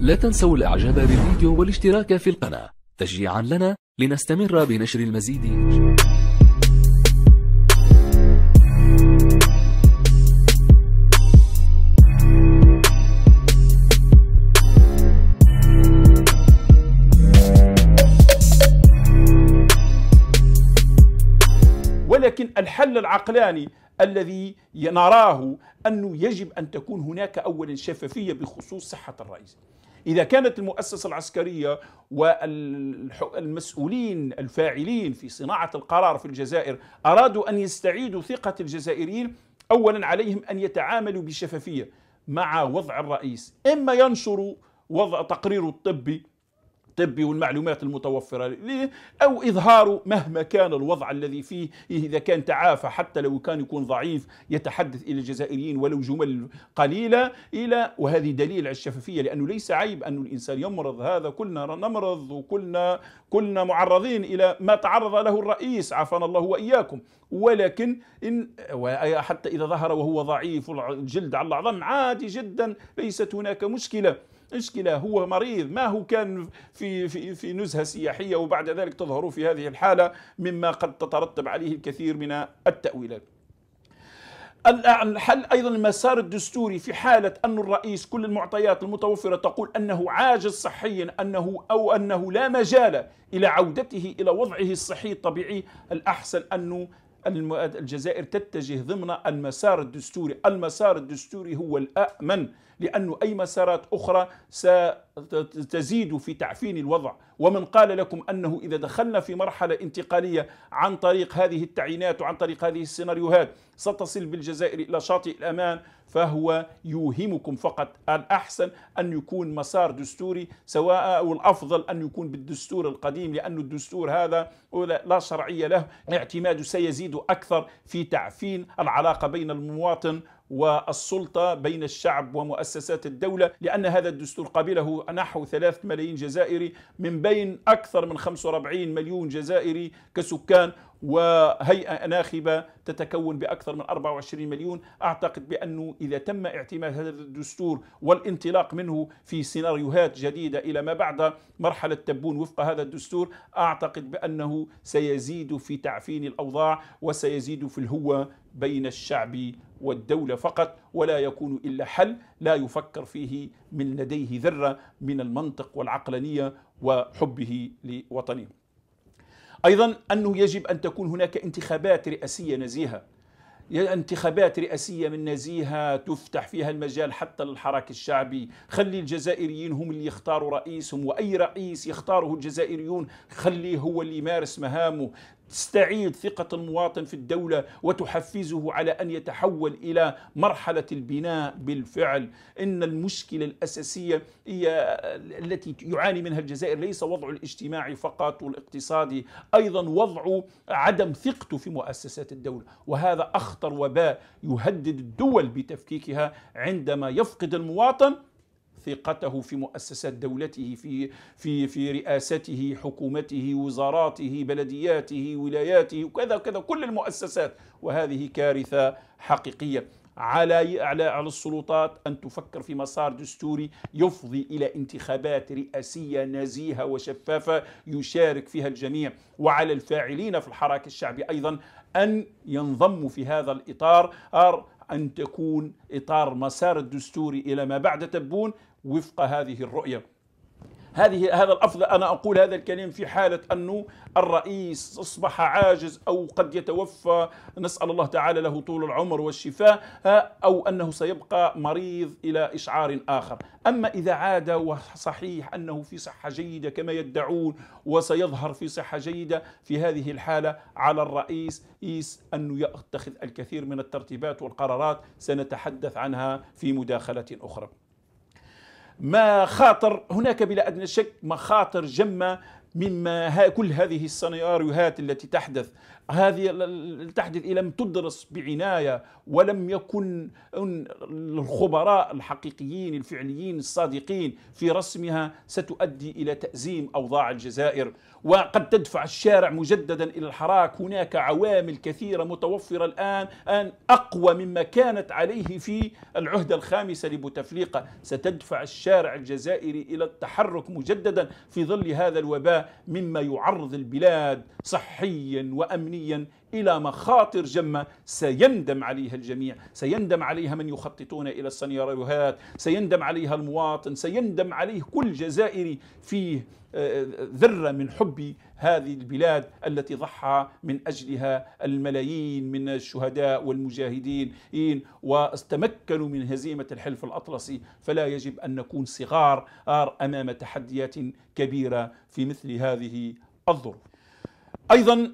لا تنسوا الاعجاب بالفيديو والاشتراك في القناة تشجيعا لنا لنستمر بنشر المزيد ولكن الحل العقلاني الذي نراه أنه يجب أن تكون هناك أولا شفافية بخصوص صحة الرئيس إذا كانت المؤسسة العسكرية والمسؤولين الفاعلين في صناعة القرار في الجزائر أرادوا أن يستعيدوا ثقة الجزائريين أولا عليهم أن يتعاملوا بشفافية مع وضع الرئيس إما ينشروا وضع تقريره الطبي الطبي والمعلومات المتوفرة ليه أو إظهار مهما كان الوضع الذي فيه إذا كان تعافى حتى لو كان يكون ضعيف يتحدث إلى الجزائريين ولو جمل قليلة إلى وهذه دليل على الشفافية لأنه ليس عيب أن الإنسان يمرض هذا كلنا نمرض وكلنا كلنا معرضين إلى ما تعرض له الرئيس عافانا الله وإياكم ولكن إن حتى إذا ظهر وهو ضعيف الجلد على العظم عادي جدا ليست هناك مشكلة مشكله هو مريض ما هو كان في في في نزهه سياحيه وبعد ذلك تظهر في هذه الحاله مما قد تترتب عليه الكثير من التاويلات الحل ايضا المسار الدستوري في حاله ان الرئيس كل المعطيات المتوفره تقول انه عاجز صحيا انه او انه لا مجال الى عودته الى وضعه الصحي الطبيعي الاحسن انه الجزائر تتجه ضمن المسار الدستوري المسار الدستوري هو الأأمن لأن أي مسارات أخرى ستزيد في تعفين الوضع ومن قال لكم أنه إذا دخلنا في مرحلة انتقالية عن طريق هذه التعيينات وعن طريق هذه السيناريوهات ستصل بالجزائر إلى شاطئ الأمان فهو يوهمكم فقط الأحسن أن يكون مسار دستوري سواء أو الأفضل أن يكون بالدستور القديم لأن الدستور هذا لا شرعية له اعتماده سيزيد أكثر في تعفين العلاقة بين المواطن والسلطة بين الشعب ومؤسسات الدولة لأن هذا الدستور قبله نحو ثلاثة ملايين جزائري من بين أكثر من 45 مليون جزائري كسكان وهيئة ناخبة تتكون بأكثر من 24 مليون أعتقد بأنه إذا تم اعتماد هذا الدستور والانطلاق منه في سيناريوهات جديدة إلى ما بعد مرحلة تبون وفق هذا الدستور أعتقد بأنه سيزيد في تعفين الأوضاع وسيزيد في الهوة بين الشعب والدولة فقط ولا يكون إلا حل لا يفكر فيه من لديه ذرة من المنطق والعقلانية وحبه لوطنه أيضا أنه يجب أن تكون هناك انتخابات رئاسية نزيهة انتخابات رئاسية من نزيهة تفتح فيها المجال حتى للحراك الشعبي خلي الجزائريين هم اللي يختاروا رئيسهم وأي رئيس يختاره الجزائريون خليه هو اللي يمارس مهامه تستعيد ثقة المواطن في الدولة وتحفزه على أن يتحول إلى مرحلة البناء بالفعل إن المشكلة الأساسية هي التي يعاني منها الجزائر ليس وضع الاجتماعي فقط والاقتصادي أيضا وضع عدم ثقته في مؤسسات الدولة وهذا أخطر وباء يهدد الدول بتفكيكها عندما يفقد المواطن ثقته في مؤسسات دولته في في في رئاسته حكومته وزاراته بلدياته ولاياته وكذا وكذا كل المؤسسات وهذه كارثه حقيقيه على على على السلطات ان تفكر في مسار دستوري يفضي الى انتخابات رئاسيه نزيهه وشفافه يشارك فيها الجميع وعلى الفاعلين في الحراك الشعبي ايضا ان ينضموا في هذا الاطار أن تكون إطار مسار الدستوري إلى ما بعد تبون وفق هذه الرؤيه هذه هذا الافضل انا اقول هذا الكلام في حاله انه الرئيس اصبح عاجز او قد يتوفى نسال الله تعالى له طول العمر والشفاء آه، او انه سيبقى مريض الى اشعار اخر، اما اذا عاد وصحيح انه في صحه جيده كما يدعون وسيظهر في صحه جيده في هذه الحاله على الرئيس إيس انه يتخذ الكثير من الترتيبات والقرارات سنتحدث عنها في مداخله اخرى. مخاطر هناك بلا أدنى شك مخاطر جمة مما كل هذه السيناريوهات التي تحدث هذه التحدث إيه؟ لم تدرس بعناية ولم يكن الخبراء الحقيقيين الفعليين الصادقين في رسمها ستؤدي إلى تأزيم أوضاع الجزائر وقد تدفع الشارع مجددا إلى الحراك هناك عوامل كثيرة متوفرة الآن أن أقوى مما كانت عليه في العهدة الخامسة لبوتفليقة ستدفع الشارع الجزائري إلى التحرك مجددا في ظل هذا الوباء مما يعرض البلاد صحيا وأمنيا داخليا إلى مخاطر جمة سيندم عليها الجميع سيندم عليها من يخططون إلى السيناريوهات سيندم عليها المواطن سيندم عليه كل جزائري فيه آه، آه، ذرة من حب هذه البلاد التي ضحى من أجلها الملايين من الشهداء والمجاهدين واستمكنوا من هزيمة الحلف الأطلسي فلا يجب أن نكون صغار أمام تحديات كبيرة في مثل هذه الظروف أيضا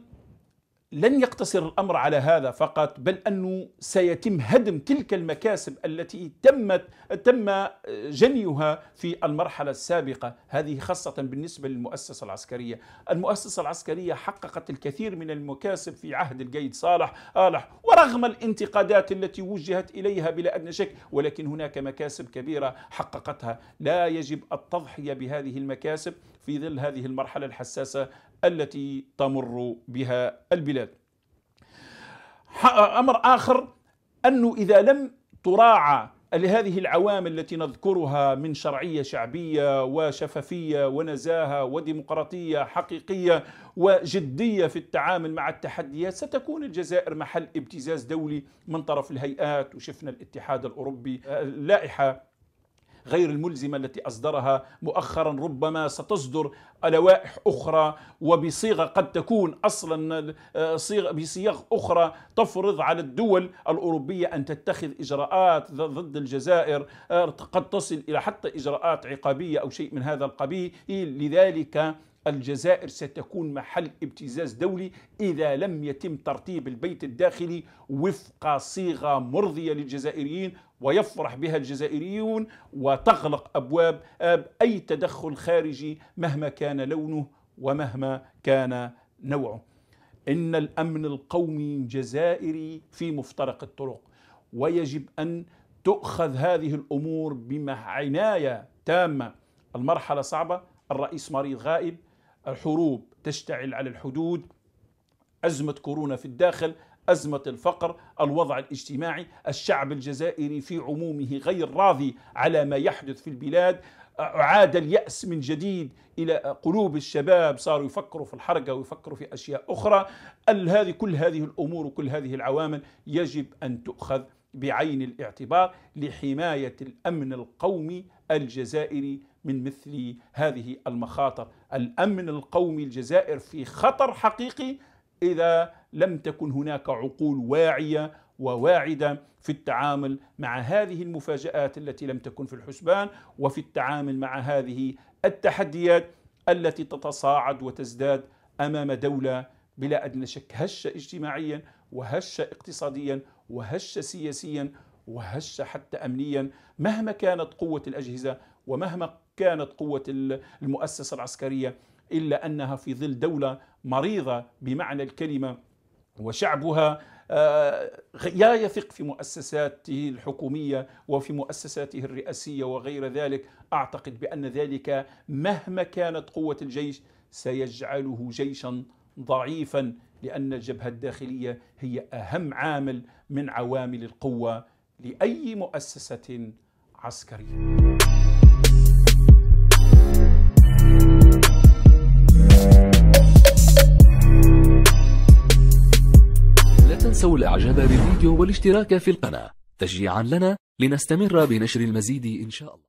لن يقتصر الامر على هذا فقط بل انه سيتم هدم تلك المكاسب التي تمت تم جنيها في المرحله السابقه هذه خاصه بالنسبه للمؤسسه العسكريه المؤسسه العسكريه حققت الكثير من المكاسب في عهد القيد صالح آلح ورغم الانتقادات التي وجهت اليها بلا ادنى شك ولكن هناك مكاسب كبيره حققتها لا يجب التضحيه بهذه المكاسب في ظل هذه المرحله الحساسه التي تمر بها البلاد امر اخر انه اذا لم تراعى لهذه العوامل التي نذكرها من شرعيه شعبيه وشفافيه ونزاهه وديمقراطيه حقيقيه وجديه في التعامل مع التحديات ستكون الجزائر محل ابتزاز دولي من طرف الهيئات وشفنا الاتحاد الاوروبي آه، اللائحة غير الملزمة التي أصدرها مؤخرا ربما ستصدر لوائح أخرى وبصيغة قد تكون أصلا آه، صيغة بصيغ أخرى تفرض على الدول الأوروبية أن تتخذ إجراءات ضد الجزائر آه، قد تصل إلى حتى إجراءات عقابية أو شيء من هذا القبيل لذلك الجزائر ستكون محل ابتزاز دولي إذا لم يتم ترتيب البيت الداخلي وفق صيغة مرضية للجزائريين ويفرح بها الجزائريون وتغلق أبواب أي تدخل خارجي مهما كان لونه ومهما كان نوعه إن الأمن القومي الجزائري في مفترق الطرق ويجب أن تؤخذ هذه الأمور بعناية تامة المرحلة صعبة الرئيس مريض غائب الحروب تشتعل على الحدود أزمة كورونا في الداخل أزمة الفقر الوضع الاجتماعي الشعب الجزائري في عمومه غير راضي على ما يحدث في البلاد عاد اليأس من جديد إلى قلوب الشباب صاروا يفكروا في الحركة ويفكروا في أشياء أخرى هذه كل هذه الأمور وكل هذه العوامل يجب أن تؤخذ بعين الاعتبار لحماية الأمن القومي الجزائري من مثل هذه المخاطر الأمن القومي الجزائر في خطر حقيقي إذا لم تكن هناك عقول واعية وواعدة في التعامل مع هذه المفاجآت التي لم تكن في الحسبان وفي التعامل مع هذه التحديات التي تتصاعد وتزداد أمام دولة بلا أدنى شك هش اجتماعيا وهش اقتصاديا وهش سياسيا وهش حتى أمنيا مهما كانت قوة الأجهزة ومهما كانت قوة المؤسسة العسكرية إلا أنها في ظل دولة مريضة بمعنى الكلمة وشعبها آه، لا يثق في مؤسساته الحكومية وفي مؤسساته الرئاسية وغير ذلك أعتقد بأن ذلك مهما كانت قوة الجيش سيجعله جيشا ضعيفا لأن الجبهة الداخلية هي أهم عامل من عوامل القوة لأي مؤسسة عسكرية لا تنسوا الإعجاب بالفيديو والاشتراك في القناة تشجيعا لنا لنستمر بنشر المزيد إن شاء الله